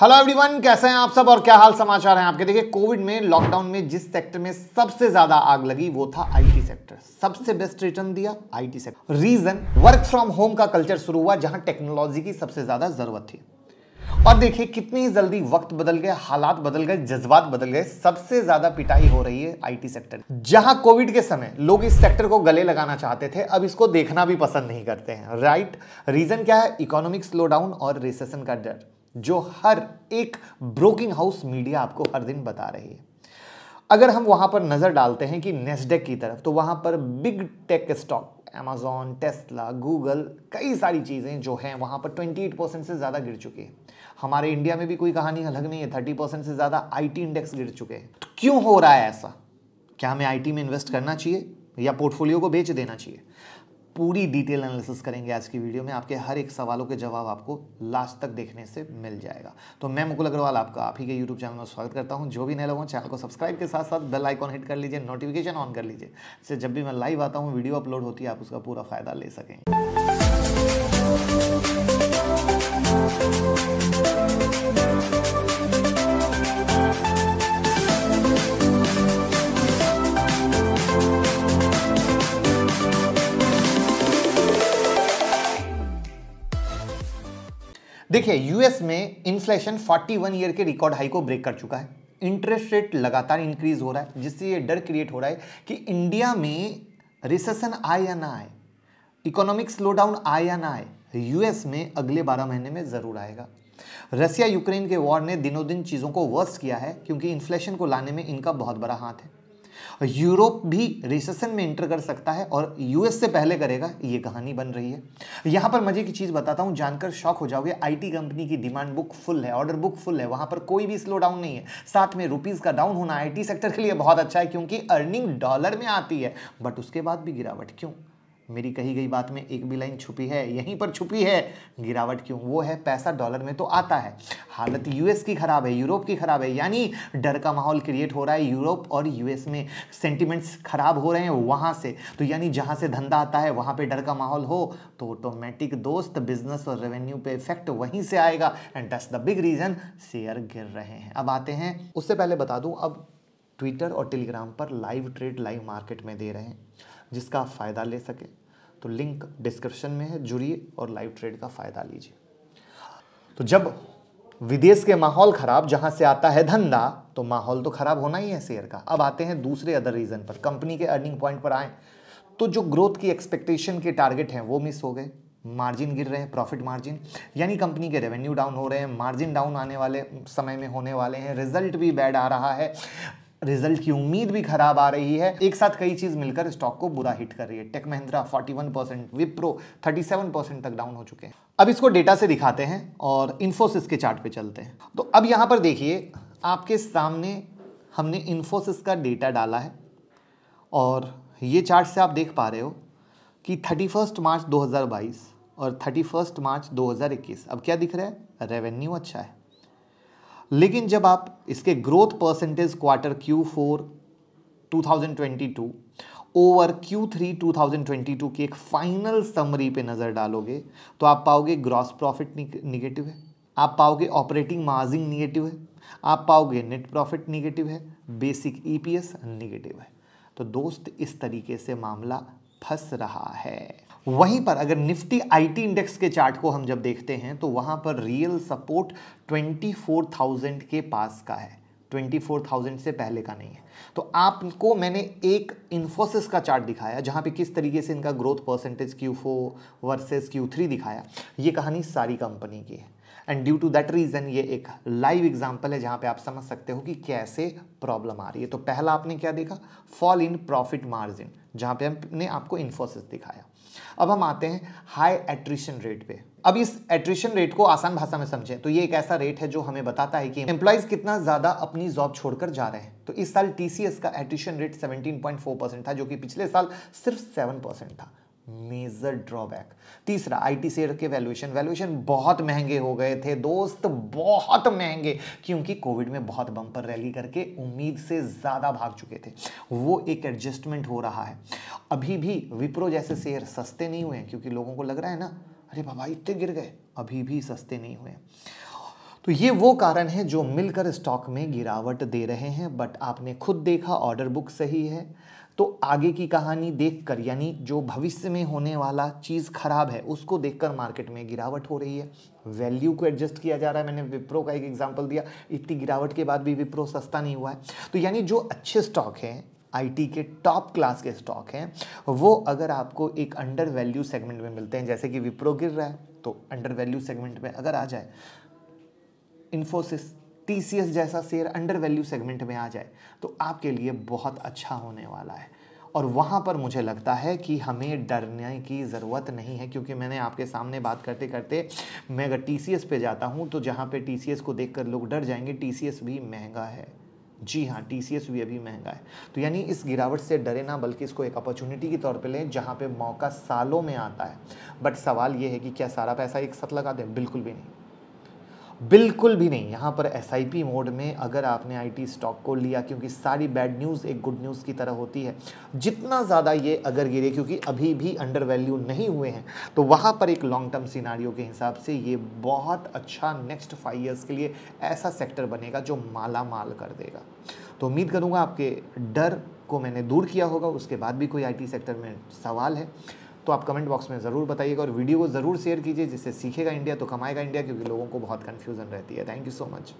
hello everyone कैसे हैं आप सब और क्या हाल समाचार हैं आपके देखिए कोविड में लॉकडाउन में जिस सेक्टर में सबसे ज्यादा आग लगी वो था आईटी सेक्टर सबसे बेस्ट रिटर्न दिया IT sector reason work from home का कल्चर शुरू हुआ जहां टेक्नोलॉजी की सबसे ज्यादा जरूरत थी और देखिए कितनी जल्दी वक्त बदल गए हालात बदल गए जज्बात बदल गए सबसे ज्यादा पिटाई हो रही है आईटी सेक्टर जहां कोविड के समय लोग इस सेक्टर को गले लगाना चाहते थे अब इसको देखना भी पसंद नहीं करते हैं राइट रीजन क्या है इकोनॉमिक स्लो डाउन और रिसेशन का डर जो हर एक ब्रोकिंग हाउस मीडिया आपको हर दिन बता रही है अगर हम वहां पर नजर डालते हैं कि नेस्डेक की तरफ तो वहां पर big tech stock Amazon Tesla Google कई सारी चीज़ें जो हैं वहाँ पर 28 परसेंट से ज़्यादा गिर चुकी है हमारे इंडिया में भी कोई कहानी अलग नहीं है 30 परसेंट से ज़्यादा आईटी इंडेक्स गिर चुके हैं तो क्यों हो रहा है ऐसा क्या हमें आईटी में इन्वेस्ट करना चाहिए या पोर्टफोलियो को बेच देना चाहिए पूरी डिटेल एनालिसिस करेंगे आज की वीडियो में आपके हर एक सवालों के जवाब आपको लास्ट तक देखने से मिल जाएगा तो मैं मुकुल अग्रवाल आपका आप ही के यूट्यूब चैनल में स्वागत करता हूँ जो भी नए लोग चैनल को सब्सक्राइब के साथ साथ बेल आइकॉन हिट कर लीजिए नोटिफिकेशन ऑन कर लीजिए जब भी मैं लाइव आता हूँ वीडियो अपलोड होती है आप उसका पूरा फ़ायदा ले सकेंगे देखिए यूएस में इन्फ्लेशन 41 ईयर के रिकॉर्ड हाई को ब्रेक कर चुका है इंटरेस्ट रेट लगातार इंक्रीज हो रहा है जिससे ये डर क्रिएट हो रहा है कि इंडिया में रिसेशन आए या ना आए इकोनॉमिक स्लो डाउन आए या ना आए यूएस में अगले बारह महीने में ज़रूर आएगा रसिया यूक्रेन के वॉर ने दिनों दिन चीज़ों को वर्स्ट किया है क्योंकि इन्फ्लेशन को लाने में इनका बहुत बड़ा हाथ है और यूरोप भी रिसेशन में इंटर कर सकता है और यूएस से पहले करेगा ये कहानी बन रही है यहां पर मजे की चीज़ बताता हूं जानकर शौक हो जाओगे आईटी कंपनी की डिमांड बुक फुल है ऑर्डर बुक फुल है वहां पर कोई भी स्लो डाउन नहीं है साथ में रुपीज़ का डाउन होना आईटी सेक्टर के लिए बहुत अच्छा है क्योंकि अर्निंग डॉलर में आती है बट उसके बाद भी गिरावट क्यों मेरी कही गई बात में एक भी लाइन छुपी है यहीं पर छुपी है गिरावट क्यों वो है पैसा डॉलर में तो आता है हालत यूएस की ख़राब है यूरोप की ख़राब है यानी डर का माहौल क्रिएट हो रहा है यूरोप और यूएस में सेंटिमेंट्स ख़राब हो रहे हैं वहां से तो यानी जहाँ से धंधा आता है वहां पर डर का माहौल हो तो ऑटोमेटिक दोस्त बिजनेस और रेवेन्यू पे इफेक्ट वहीं से आएगा एंड दस द बिग रीज़न शेयर गिर रहे हैं अब आते हैं उससे पहले बता दूँ अब ट्विटर और टेलीग्राम पर लाइव ट्रेड लाइव मार्केट में दे रहे हैं जिसका आप फ़ायदा ले सकें तो लिंक डिस्क्रिप्शन में है जुड़िए और लाइव ट्रेड का फ़ायदा लीजिए तो जब विदेश के माहौल ख़राब जहां से आता है धंधा तो माहौल तो ख़राब होना ही है शेयर का अब आते हैं दूसरे अदर रीज़न पर कंपनी के अर्निंग पॉइंट पर आए तो जो ग्रोथ की एक्सपेक्टेशन के टारगेट हैं वो मिस हो गए मार्जिन गिर रहे हैं प्रॉफिट मार्जिन यानी कंपनी के रेवेन्यू डाउन हो रहे हैं मार्जिन डाउन आने वाले समय में होने वाले हैं रिजल्ट भी बैड आ रहा है रिजल्ट की उम्मीद भी खराब आ रही है एक साथ कई चीज मिलकर स्टॉक को बुरा हिट कर रही है Tech Mahindra 41 percent Wipro 37 percent तक डाउन हो चुके हैं अब इसको डेटा से दिखाते हैं और इन्फोसिस के चार्ट पे चलते हैं तो अब यहाँ पर देखिए आपके सामने हमने इन्फोसिस का डेटा डाला है और ये चार्ट से आप देख पा रहे हो कि थर्टी मार्च दो और थर्टी मार्च दो अब क्या दिख रहा है रेवेन्यू अच्छा है लेकिन जब आप इसके growth percentage quarter Q four 2022 over Q3 2022 की एक फाइनल समरी पे नज़र डालोगे तो आप पाओगे ग्रॉस प्रॉफिट निगेटिव है आप पाओगे ऑपरेटिंग मार्जिन निगेटिव है आप पाओगे नेट प्रॉफिट निगेटिव है बेसिक ईपीएस निगेटिव है तो दोस्त इस तरीके से मामला फंस रहा है वहीं पर अगर निफ्टी आईटी इंडेक्स के चार्ट को हम जब देखते हैं तो वहां पर रियल सपोर्ट 24,000 के पास का है 24,000 से पहले का नहीं है तो आपको मैंने एक इन्फोसिस का चार्ट दिखाया जहाँ पे किस तरीके से इनका growth percentage Q4 versus Q3 दिखाया ये कहानी सारी कंपनी की है and due to that reason ये एक लाइव एग्जाम्पल है जहाँ पे आप समझ सकते हो कि कैसे प्रॉब्लम आ रही है तो पहला आपने क्या देखा फॉल इन प्रॉफिट मार्जिन जहाँ पे हमने आपको इन्फोसिस दिखाया अब हम आते हैं हाई एट्रिशन रेट पे अब इस एट्रिशन रेट को आसान भाषा में समझें तो ये एक ऐसा रेट है जो हमें बताता है कि एम्प्लॉयज कितना ज़्यादा अपनी जॉब छोड़कर जा रहे हैं तो इस साल टीसीएस का एट्रिशन रेट 17.4 परसेंट था जो कि पिछले साल सिर्फ 7 परसेंट था मेजर ड्रॉबैक तीसरा आईटी शेयर के वैल्यूएशन वैल्यूएशन बहुत महंगे हो गए थे दोस्त बहुत महंगे क्योंकि कोविड में बहुत बम्पर रैली करके उम्मीद से ज़्यादा भाग चुके थे वो एक एडजस्टमेंट हो रहा है अभी भी विप्रो जैसे शेयर सस्ते नहीं हुए हैं क्योंकि लोगों को लग रहा है ना अरे बाबा इतने गिर गए अभी भी सस्ते नहीं हुए तो ये वो कारण है जो मिलकर स्टॉक में गिरावट दे रहे हैं बट आपने खुद देखा ऑर्डर बुक सही है तो आगे की कहानी देखकर यानी जो भविष्य में होने वाला चीज़ खराब है उसको देखकर मार्केट में गिरावट हो रही है वैल्यू को एडजस्ट किया जा रहा है मैंने विप्रो का एक एग्जांपल दिया इतनी गिरावट के बाद भी विप्रो सस्ता नहीं हुआ है तो यानी जो अच्छे स्टॉक हैं आईटी के टॉप क्लास के स्टॉक हैं वो अगर आपको एक अंडर वैल्यू सेगमेंट में मिलते हैं जैसे कि विप्रो गिर रहा है तो अंडर वैल्यू सेगमेंट में अगर आ जाए इन्फोसिस टी जैसा शेयर अंडर वैल्यू सेगमेंट में आ जाए तो आपके लिए बहुत अच्छा होने वाला है और वहाँ पर मुझे लगता है कि हमें डरने की ज़रूरत नहीं है क्योंकि मैंने आपके सामने बात करते करते मैं अगर टी पे जाता हूँ तो जहाँ पे टी को देख कर लोग डर जाएंगे टी भी महंगा है जी हाँ टी सी भी अभी महंगा है तो यानी इस गिरावट से डरे ना बल्कि इसको एक अपॉर्चुनिटी के तौर पे लें जहाँ पे मौका सालों में आता है बट सवाल ये है कि क्या सारा पैसा एक साथ लगा दें बिल्कुल भी नहीं बिल्कुल भी नहीं यहाँ पर एस मोड में अगर आपने आईटी स्टॉक को लिया क्योंकि सारी बैड न्यूज़ एक गुड न्यूज़ की तरह होती है जितना ज़्यादा ये अगर गिरे क्योंकि अभी भी अंडर वैल्यू नहीं हुए हैं तो वहाँ पर एक लॉन्ग टर्म सिनारियों के हिसाब से ये बहुत अच्छा नेक्स्ट फाइव ईयर्स के लिए ऐसा सेक्टर बनेगा जो माला माल कर देगा तो उम्मीद करूँगा आपके डर को मैंने दूर किया होगा उसके बाद भी कोई आई सेक्टर में सवाल है तो आप कमेंट बॉक्स में ज़रूर बताइएगा और वीडियो को ज़रूर शेयर कीजिए जिससे सीखेगा इंडिया तो कमाएगा इंडिया क्योंकि लोगों को बहुत कन्फ्यूज़न रहती है थैंक यू सो मच